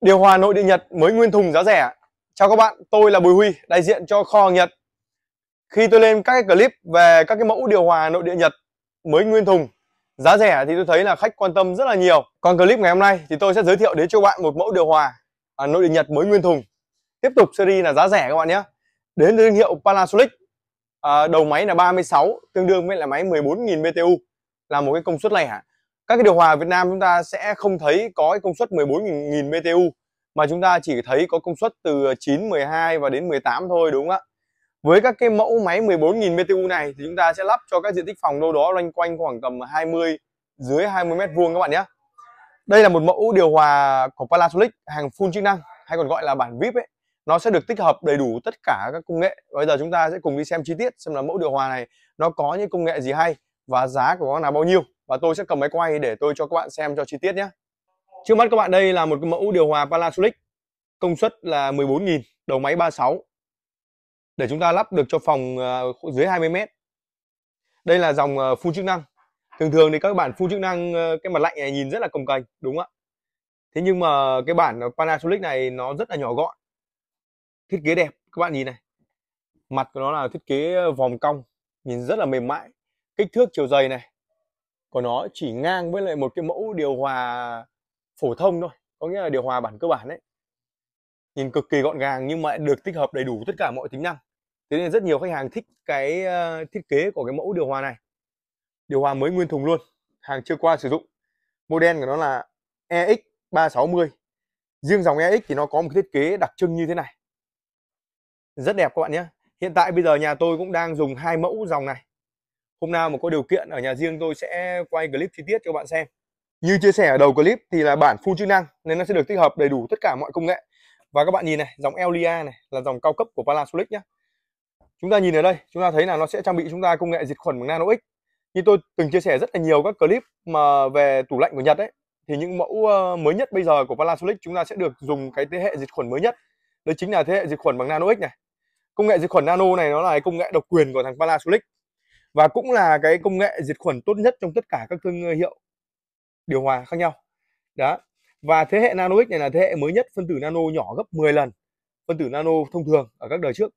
Điều hòa nội địa Nhật mới nguyên thùng giá rẻ Chào các bạn, tôi là Bùi Huy, đại diện cho kho Nhật Khi tôi lên các cái clip về các cái mẫu điều hòa nội địa Nhật mới nguyên thùng Giá rẻ thì tôi thấy là khách quan tâm rất là nhiều Còn clip ngày hôm nay thì tôi sẽ giới thiệu đến cho bạn một mẫu điều hòa à, nội địa Nhật mới nguyên thùng Tiếp tục series là giá rẻ các bạn nhé Đến thương hiệu Panasonic à, Đầu máy là 36, tương đương với là máy 14.000 BTU Là một cái công suất này lẻ các cái điều hòa Việt Nam chúng ta sẽ không thấy có cái công suất 14.000 BTU mà chúng ta chỉ thấy có công suất từ 9, 12 và đến 18 thôi đúng không ạ? Với các cái mẫu máy 14.000 BTU này thì chúng ta sẽ lắp cho các diện tích phòng đâu đó loanh quanh khoảng tầm 20 dưới 20 mét vuông các bạn nhé. Đây là một mẫu điều hòa của Panasonic hàng full chức năng hay còn gọi là bản VIP ấy. Nó sẽ được tích hợp đầy đủ tất cả các công nghệ. Bây giờ chúng ta sẽ cùng đi xem chi tiết xem là mẫu điều hòa này nó có những công nghệ gì hay và giá của nó là bao nhiêu và tôi sẽ cầm máy quay để tôi cho các bạn xem cho chi tiết nhé trước mắt các bạn đây là một mẫu điều hòa Panasonic công suất là 14.000 đầu máy 36 để chúng ta lắp được cho phòng ờ, dưới 20m đây là dòng phun ờ, chức năng thường thường thì các bản phun chức năng ờ, cái mặt lạnh này nhìn rất là cồng cành đúng không ạ thế nhưng mà cái bản Panasonic này nó rất là nhỏ gọn thiết kế đẹp các bạn nhìn này mặt của nó là thiết kế vòng cong nhìn rất là mềm mại kích thước chiều dày này của nó chỉ ngang với lại một cái mẫu điều hòa phổ thông thôi có nghĩa là điều hòa bản cơ bản đấy nhìn cực kỳ gọn gàng nhưng mà được tích hợp đầy đủ tất cả mọi tính năng thế nên rất nhiều khách hàng thích cái ờ, thiết kế của cái mẫu điều hòa này điều hòa mới nguyên thùng luôn hàng chưa qua sử dụng model của nó là EX 360 riêng dòng EX thì nó có một thiết kế đặc trưng như thế này rất đẹp các bạn nhé hiện tại bây giờ nhà tôi cũng đang dùng hai mẫu dòng này hôm nào mà có điều kiện ở nhà riêng tôi sẽ quay clip chi tiết cho bạn xem như chia sẻ ở đầu clip thì là bản full chức năng nên nó sẽ được tích hợp đầy đủ tất cả mọi công nghệ và các bạn nhìn này dòng Elia này là dòng cao cấp của Panasonic nhé chúng ta nhìn ở đây chúng ta thấy là nó sẽ trang bị chúng ta công nghệ diệt khuẩn bằng Nano X như tôi từng chia sẻ rất là nhiều các clip mà về tủ lạnh của Nhật ấy thì những mẫu ờ, mới nhất bây giờ của Panasonic chúng ta sẽ được dùng cái thế hệ diệt khuẩn mới nhất đó chính là thế hệ diệt khuẩn bằng Nano X này công nghệ diệt khuẩn Nano này nó là công nghệ độc quyền của thằng Panasonic và cũng là cái công nghệ diệt khuẩn tốt nhất trong tất cả các thương hiệu điều hòa khác nhau đó và thế hệ nano x này là thế hệ mới nhất phân tử nano nhỏ gấp 10 lần phân tử nano thông thường ở các đời trước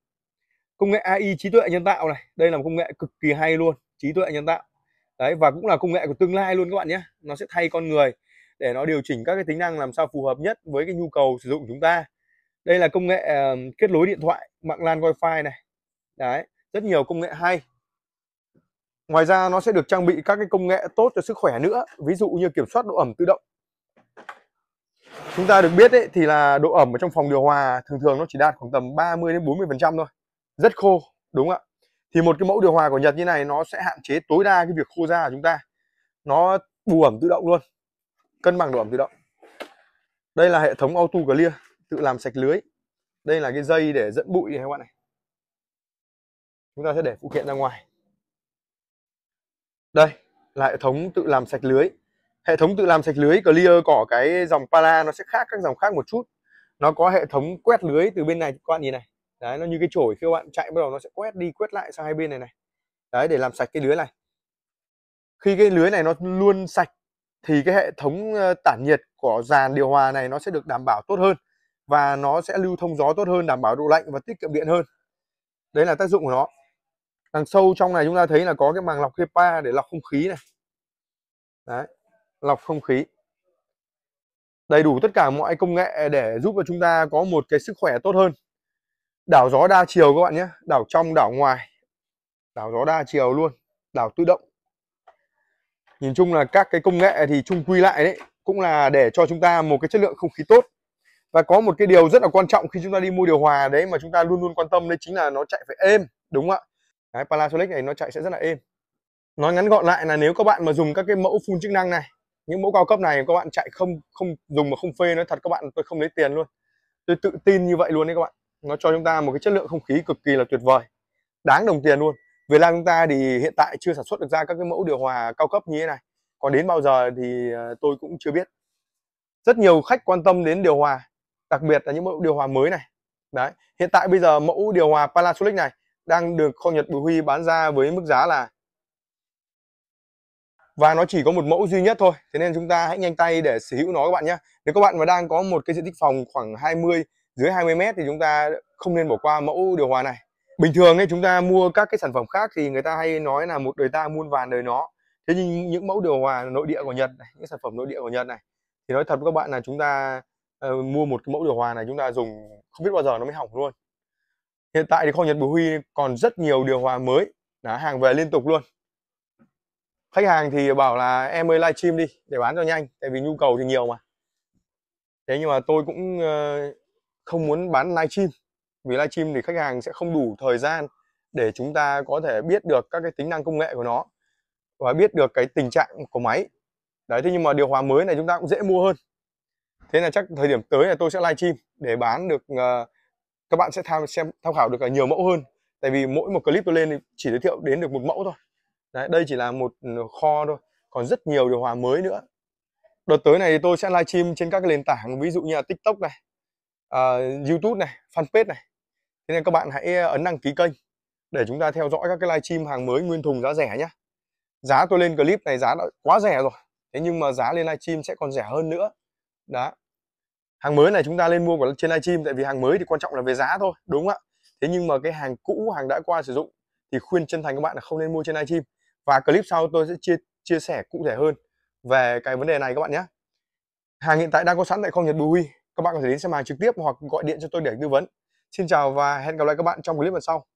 công nghệ AI trí tuệ nhân tạo này đây là một công nghệ cực kỳ hay luôn trí tuệ nhân tạo đấy và cũng là công nghệ của tương lai luôn các bạn nhé nó sẽ thay con người để nó điều chỉnh các cái tính năng làm sao phù hợp nhất với cái nhu cầu sử dụng chúng ta đây là công nghệ kết nối điện thoại mạng lan wifi này đấy rất nhiều công nghệ hay Ngoài ra nó sẽ được trang bị các cái công nghệ tốt cho sức khỏe nữa, ví dụ như kiểm soát độ ẩm tự động. Chúng ta được biết ấy, thì là độ ẩm ở trong phòng điều hòa thường thường nó chỉ đạt khoảng tầm 30 đến 40% thôi. Rất khô, đúng không ạ. Thì một cái mẫu điều hòa của Nhật như này nó sẽ hạn chế tối đa cái việc khô da của chúng ta. Nó bù ẩm tự động luôn. Cân bằng độ ẩm tự động. Đây là hệ thống auto clear, tự làm sạch lưới. Đây là cái dây để dẫn bụi này các bạn này. Chúng ta sẽ để phụ kiện ra ngoài đây là hệ thống tự làm sạch lưới hệ thống tự làm sạch lưới clear có cái dòng Pala nó sẽ khác các dòng khác một chút nó có hệ thống quét lưới từ bên này các bạn nhìn này đấy nó như cái chổi khi các bạn chạy bắt đầu nó sẽ quét đi quét lại sang hai bên này này đấy để làm sạch cái lưới này khi cái lưới này nó luôn sạch thì cái hệ thống ờ, tản nhiệt của dàn điều hòa này nó sẽ được đảm bảo tốt hơn và nó sẽ lưu thông gió tốt hơn đảm bảo độ lạnh và tiết kiệm điện hơn đấy là tác dụng của nó đằng sâu trong này chúng ta thấy là có cái màng lọc HEPA để lọc không khí này đấy lọc không khí đầy đủ tất cả mọi công nghệ để giúp cho chúng ta có một cái sức khỏe tốt hơn đảo gió đa chiều các bạn nhé đảo trong đảo ngoài đảo gió đa chiều luôn đảo tự động nhìn chung là các cái công nghệ thì chung quy lại đấy cũng là để cho chúng ta một cái chất lượng không khí tốt và có một cái điều rất là quan trọng khi chúng ta đi mua điều hòa đấy mà chúng ta luôn luôn quan tâm đấy chính là nó chạy phải êm đúng không ạ Đấy, Panasonic này nó chạy sẽ rất là êm nói ngắn gọn lại là nếu các bạn mà dùng các cái mẫu phun chức năng này những mẫu cao cấp này các bạn chạy không không dùng mà không phê nó thật các bạn tôi không lấy tiền luôn tôi tự tin như vậy luôn đấy các bạn nó cho chúng ta một cái chất lượng không khí cực kỳ là tuyệt vời đáng đồng tiền luôn Việt Nam chúng ta thì hiện tại chưa sản xuất được ra các cái mẫu điều hòa cao cấp như thế này còn đến bao giờ thì ờ, tôi cũng chưa biết rất nhiều khách quan tâm đến điều hòa đặc biệt là những mẫu điều hòa mới này đấy hiện tại bây giờ mẫu điều hòa Panasonic này đang được kho nhật Bùi Huy bán ra với mức giá là và nó chỉ có một mẫu duy nhất thôi thế nên chúng ta hãy nhanh tay để sở hữu nó các bạn nhé nếu các bạn mà đang có một cái diện tích phòng khoảng 20 dưới 20 mét thì chúng ta không nên bỏ qua mẫu điều hòa này bình thường ấy chúng ta mua các cái sản phẩm khác thì người ta hay nói là một đời ta muôn vàn đời nó thế nhưng những mẫu điều hòa nội địa của Nhật này những sản phẩm nội địa của Nhật này thì nói thật với các bạn là chúng ta uh, mua một cái mẫu điều hòa này chúng ta dùng không biết bao giờ nó mới hỏng luôn hiện tại thì kho Nhật Bùi Huy còn rất nhiều điều hòa mới đã hàng về liên tục luôn khách hàng thì bảo là em ơi livestream đi để bán cho nhanh tại vì nhu cầu thì nhiều mà thế nhưng mà tôi cũng ờ, không muốn bán livestream vì livestream thì khách hàng sẽ không đủ thời gian để chúng ta có thể biết được các cái tính năng công nghệ của nó và biết được cái tình trạng của máy đấy thế nhưng mà điều hòa mới này chúng ta cũng dễ mua hơn thế là chắc thời điểm tới là tôi sẽ livestream để bán được ờ, các bạn sẽ tham xem tham khảo được cả nhiều mẫu hơn tại vì mỗi một clip tôi lên thì chỉ giới thiệu đến được một mẫu thôi Đấy, đây chỉ là một ừ, kho thôi còn rất nhiều điều hòa mới nữa đợt tới này thì tôi sẽ livestream trên các cái nền tảng ví dụ như là tiktok này uh, youtube này fanpage này thế nên các bạn hãy ấn đăng ký kênh để chúng ta theo dõi các cái livestream hàng mới nguyên thùng giá rẻ nhé. giá tôi lên clip này giá đã quá rẻ rồi thế nhưng mà giá lên livestream sẽ còn rẻ hơn nữa đó hàng mới này chúng ta lên mua của trên livestream tại vì hàng mới thì quan trọng là về giá thôi đúng không ạ thế nhưng mà cái hàng cũ hàng đã qua sử dụng thì khuyên chân thành các bạn là không nên mua trên livestream và clip sau tôi sẽ chia chia sẻ cụ thể hơn về cái vấn đề này các bạn nhé hàng hiện tại đang có sẵn tại kho Nhật Bùi Huy các bạn có thể đến xem hàng trực tiếp hoặc gọi điện cho tôi để tư vấn xin chào và hẹn gặp lại các bạn trong clip lần sau